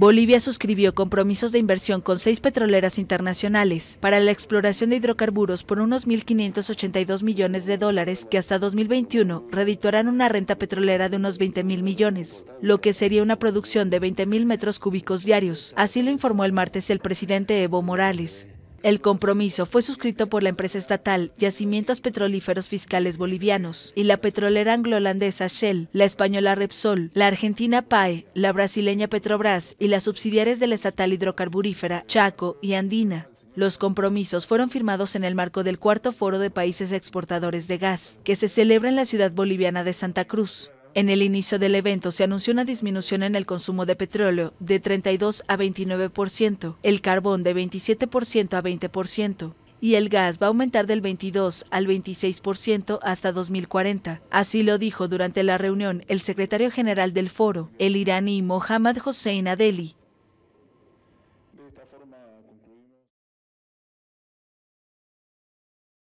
Bolivia suscribió compromisos de inversión con seis petroleras internacionales para la exploración de hidrocarburos por unos 1.582 millones de dólares que hasta 2021 reditorán una renta petrolera de unos 20.000 millones, lo que sería una producción de 20.000 metros cúbicos diarios. Así lo informó el martes el presidente Evo Morales. El compromiso fue suscrito por la empresa estatal Yacimientos Petrolíferos Fiscales Bolivianos y la petrolera anglo-holandesa Shell, la española Repsol, la argentina PAE, la brasileña Petrobras y las subsidiarias de la estatal hidrocarburífera Chaco y Andina. Los compromisos fueron firmados en el marco del cuarto foro de países exportadores de gas, que se celebra en la ciudad boliviana de Santa Cruz. En el inicio del evento se anunció una disminución en el consumo de petróleo de 32 a 29%, el carbón de 27% a 20% y el gas va a aumentar del 22 al 26% hasta 2040. Así lo dijo durante la reunión el secretario general del foro, el iraní Mohammad Hossein Adeli.